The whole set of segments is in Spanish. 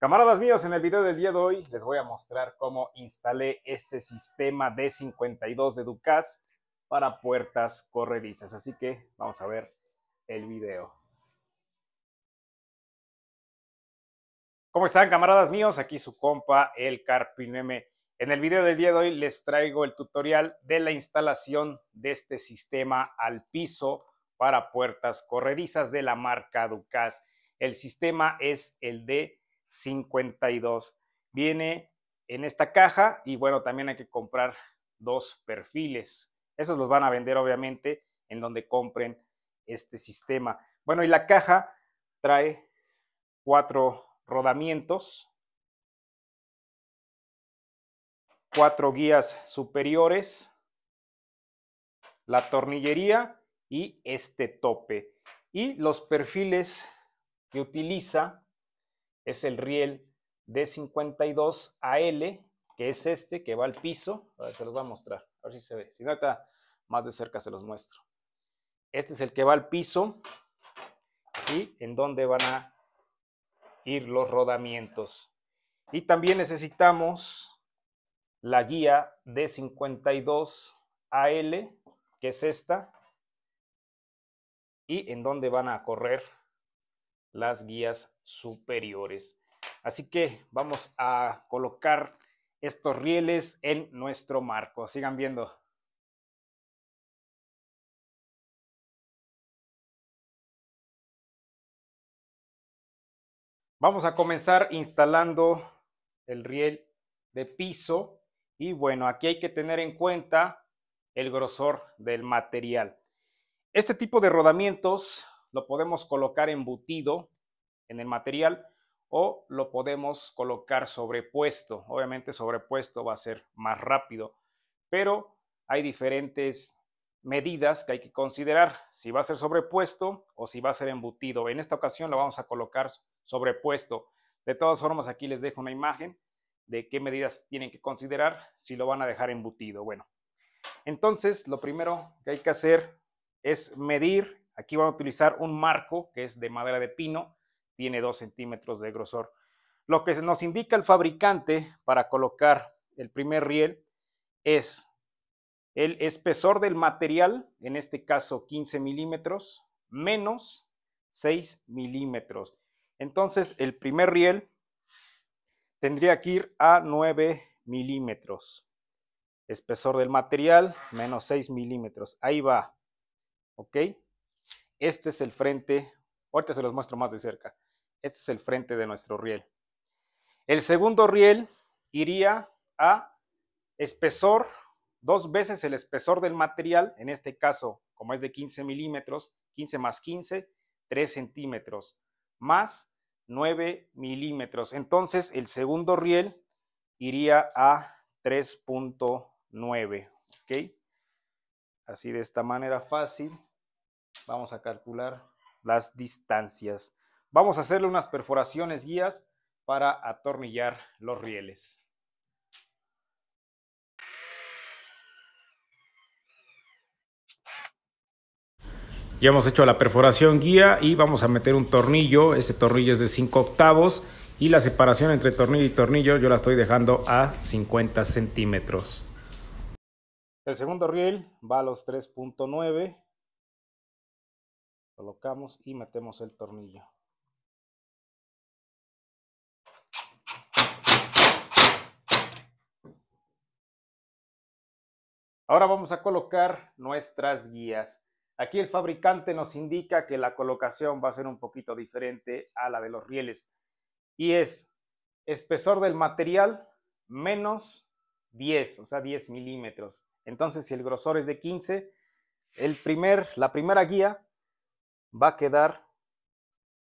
Camaradas míos, en el video del día de hoy les voy a mostrar cómo instalé este sistema D52 de Ducas para puertas corredizas. Así que vamos a ver el video. ¿Cómo están camaradas míos? Aquí su compa El Carpineme. En el video del día de hoy les traigo el tutorial de la instalación de este sistema al piso para puertas corredizas de la marca Ducas. El sistema es el de 52. Viene en esta caja y bueno, también hay que comprar dos perfiles. Esos los van a vender obviamente en donde compren este sistema. Bueno, y la caja trae cuatro rodamientos, cuatro guías superiores, la tornillería y este tope. Y los perfiles que utiliza es el riel D52AL, que es este que va al piso. A ver, se los voy a mostrar, a ver si se ve. Si no, está más de cerca se los muestro. Este es el que va al piso y en dónde van a ir los rodamientos. Y también necesitamos la guía D52AL, que es esta, y en donde van a correr las guías superiores. Así que vamos a colocar estos rieles en nuestro marco. Sigan viendo. Vamos a comenzar instalando el riel de piso y bueno, aquí hay que tener en cuenta el grosor del material. Este tipo de rodamientos lo podemos colocar embutido en el material o lo podemos colocar sobrepuesto. Obviamente sobrepuesto va a ser más rápido, pero hay diferentes medidas que hay que considerar, si va a ser sobrepuesto o si va a ser embutido. En esta ocasión lo vamos a colocar sobrepuesto. De todas formas, aquí les dejo una imagen de qué medidas tienen que considerar si lo van a dejar embutido. Bueno, entonces lo primero que hay que hacer es medir. Aquí van a utilizar un marco que es de madera de pino tiene 2 centímetros de grosor. Lo que nos indica el fabricante para colocar el primer riel es el espesor del material, en este caso 15 milímetros, menos 6 milímetros. Entonces el primer riel tendría que ir a 9 milímetros. Espesor del material, menos 6 milímetros. Ahí va. ¿Ok? Este es el frente. Ahorita se los muestro más de cerca. Este es el frente de nuestro riel. El segundo riel iría a espesor, dos veces el espesor del material, en este caso, como es de 15 milímetros, 15 más 15, 3 centímetros, más 9 milímetros. Entonces, el segundo riel iría a 3.9, ¿ok? Así de esta manera fácil vamos a calcular las distancias. Vamos a hacerle unas perforaciones guías para atornillar los rieles. Ya hemos hecho la perforación guía y vamos a meter un tornillo. Este tornillo es de 5 octavos y la separación entre tornillo y tornillo yo la estoy dejando a 50 centímetros. El segundo riel va a los 3.9. Colocamos y metemos el tornillo. Ahora vamos a colocar nuestras guías. Aquí el fabricante nos indica que la colocación va a ser un poquito diferente a la de los rieles y es espesor del material menos 10, o sea 10 milímetros. Entonces si el grosor es de 15, el primer, la primera guía va a quedar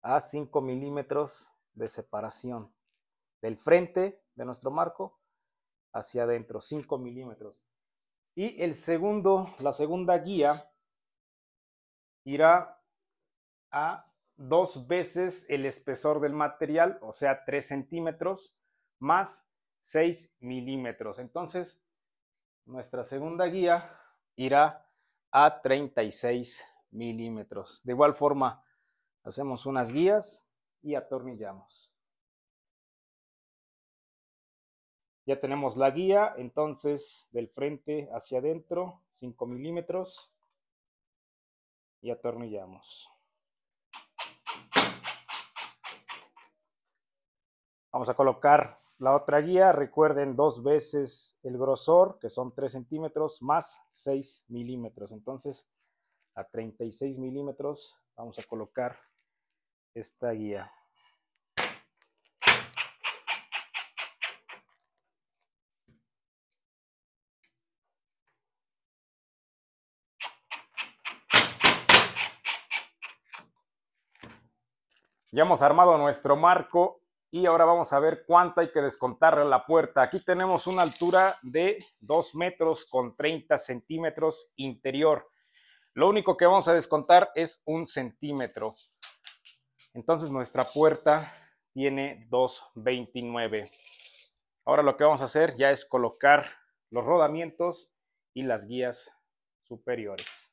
a 5 milímetros de separación del frente de nuestro marco hacia adentro, 5 milímetros. Y segundo, la segunda guía irá a dos veces el espesor del material, o sea, 3 centímetros más 6 milímetros. Entonces, nuestra segunda guía irá a 36 milímetros. De igual forma, hacemos unas guías y atornillamos. Ya tenemos la guía, entonces del frente hacia adentro, 5 milímetros y atornillamos. Vamos a colocar la otra guía, recuerden dos veces el grosor, que son 3 centímetros más 6 milímetros. Entonces, a 36 milímetros vamos a colocar esta guía. Ya hemos armado nuestro marco y ahora vamos a ver cuánto hay que descontarle a la puerta. Aquí tenemos una altura de 2 metros con 30 centímetros interior. Lo único que vamos a descontar es un centímetro. Entonces nuestra puerta tiene 2.29. Ahora lo que vamos a hacer ya es colocar los rodamientos y las guías superiores.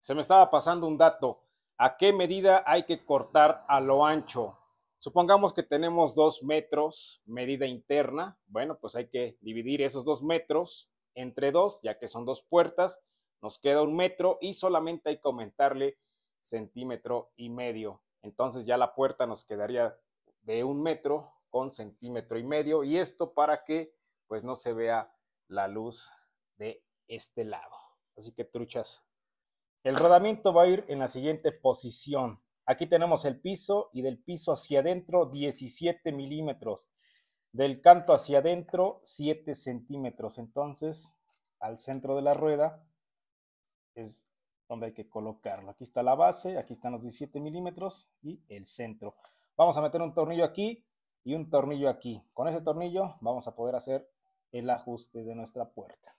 Se me estaba pasando un dato a qué medida hay que cortar a lo ancho. Supongamos que tenemos dos metros medida interna. Bueno, pues hay que dividir esos dos metros entre dos, ya que son dos puertas. Nos queda un metro y solamente hay que aumentarle centímetro y medio. Entonces ya la puerta nos quedaría de un metro con centímetro y medio. Y esto para que pues no se vea la luz de este lado. Así que truchas, el rodamiento va a ir en la siguiente posición. Aquí tenemos el piso y del piso hacia adentro 17 milímetros. Del canto hacia adentro 7 centímetros. Entonces, al centro de la rueda es donde hay que colocarlo. Aquí está la base, aquí están los 17 milímetros y el centro. Vamos a meter un tornillo aquí y un tornillo aquí. Con ese tornillo vamos a poder hacer el ajuste de nuestra puerta.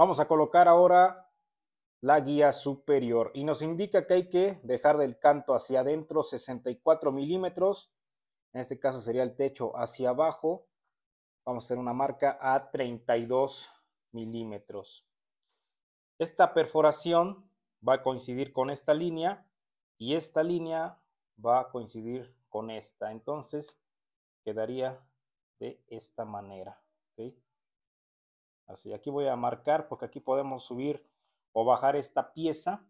Vamos a colocar ahora la guía superior y nos indica que hay que dejar del canto hacia adentro 64 milímetros. En este caso sería el techo hacia abajo. Vamos a hacer una marca a 32 milímetros. Esta perforación va a coincidir con esta línea y esta línea va a coincidir con esta. Entonces quedaría de esta manera. Así, aquí voy a marcar porque aquí podemos subir o bajar esta pieza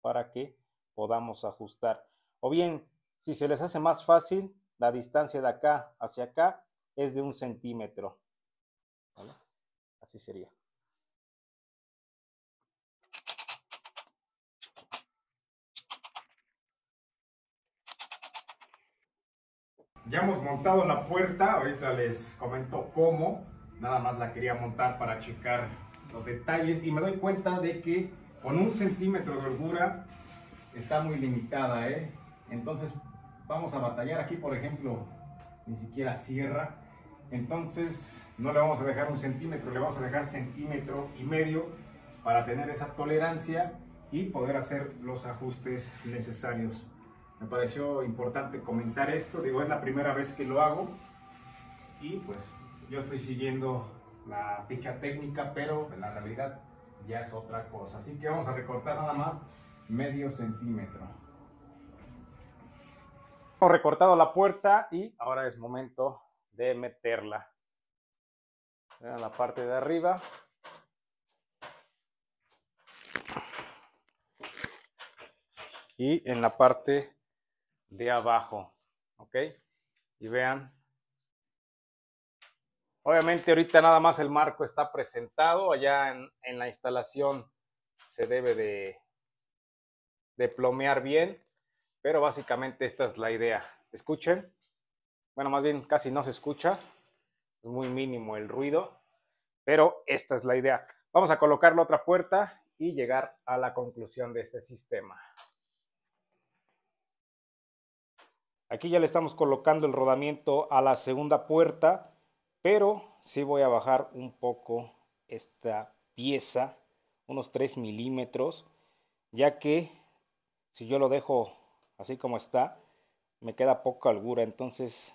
para que podamos ajustar. O bien, si se les hace más fácil, la distancia de acá hacia acá es de un centímetro. Así sería. Ya hemos montado la puerta, ahorita les comento cómo nada más la quería montar para checar los detalles y me doy cuenta de que con un centímetro de holgura está muy limitada ¿eh? entonces vamos a batallar aquí por ejemplo ni siquiera cierra entonces no le vamos a dejar un centímetro le vamos a dejar centímetro y medio para tener esa tolerancia y poder hacer los ajustes necesarios me pareció importante comentar esto digo es la primera vez que lo hago y pues yo estoy siguiendo la ficha técnica, pero en la realidad ya es otra cosa. Así que vamos a recortar nada más medio centímetro. Hemos recortado la puerta y ahora es momento de meterla. En la parte de arriba. Y en la parte de abajo. ¿Ok? Y vean Obviamente ahorita nada más el marco está presentado, allá en, la instalación se debe de, de, plomear bien, pero básicamente esta es la idea. Escuchen, bueno, más bien casi no se escucha, es muy mínimo el ruido, pero esta es la idea. Vamos a colocar la otra puerta y llegar a la conclusión de este sistema. Aquí ya le estamos colocando el rodamiento a la segunda puerta pero sí voy a bajar un poco esta pieza, unos 3 milímetros, ya que si yo lo dejo así como está, me queda poca algura, entonces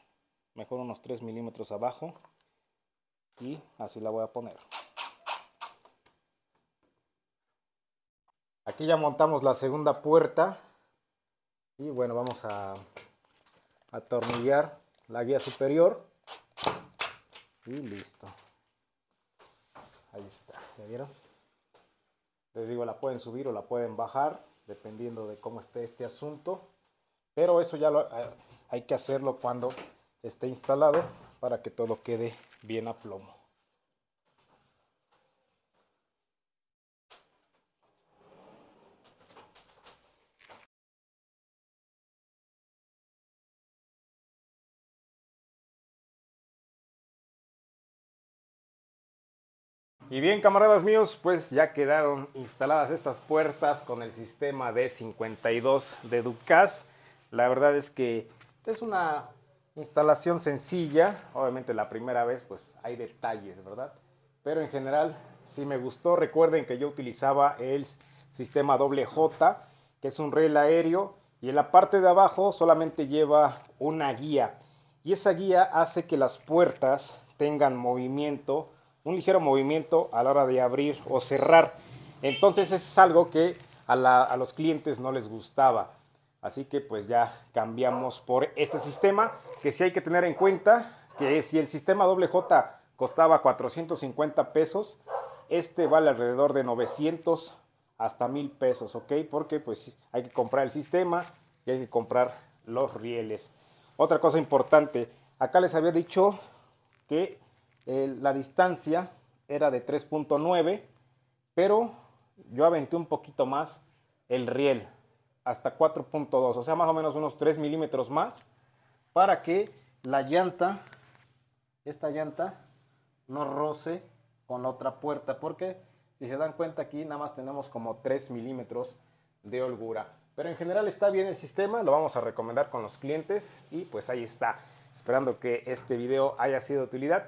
mejor unos 3 milímetros abajo y así la voy a poner. Aquí ya montamos la segunda puerta y bueno, vamos a atornillar la guía superior y listo. Ahí está, ¿ya vieron? Les digo, la pueden subir o la pueden bajar, dependiendo de cómo esté este asunto. Pero eso ya lo, hay que hacerlo cuando esté instalado para que todo quede bien a plomo. Y bien, camaradas míos, pues ya quedaron instaladas estas puertas con el sistema D52 de Ducas. La verdad es que es una instalación sencilla. Obviamente la primera vez pues hay detalles, ¿verdad? Pero en general si me gustó. Recuerden que yo utilizaba el sistema WJ, que es un rail aéreo. Y en la parte de abajo solamente lleva una guía. Y esa guía hace que las puertas tengan movimiento un ligero movimiento a la hora de abrir o cerrar. Entonces es algo que a, los clientes no les gustaba. Así que pues ya cambiamos por este sistema que sí hay que tener en cuenta que si el sistema WJ J costaba 450 pesos, este vale alrededor de 900 hasta 1000 pesos, ¿ok? Porque pues hay que comprar el sistema y hay que comprar los rieles. Otra cosa importante, acá les había dicho que la distancia era de 3.9, pero yo aventé un poquito más el riel hasta 4.2, o sea, más o menos unos 3 milímetros más para que la llanta, esta llanta, no roce con la otra puerta, porque si se dan cuenta aquí nada más tenemos como 3 milímetros de holgura. Pero en general está bien el sistema, lo vamos a recomendar con los clientes y pues ahí está. Esperando que este video haya sido de utilidad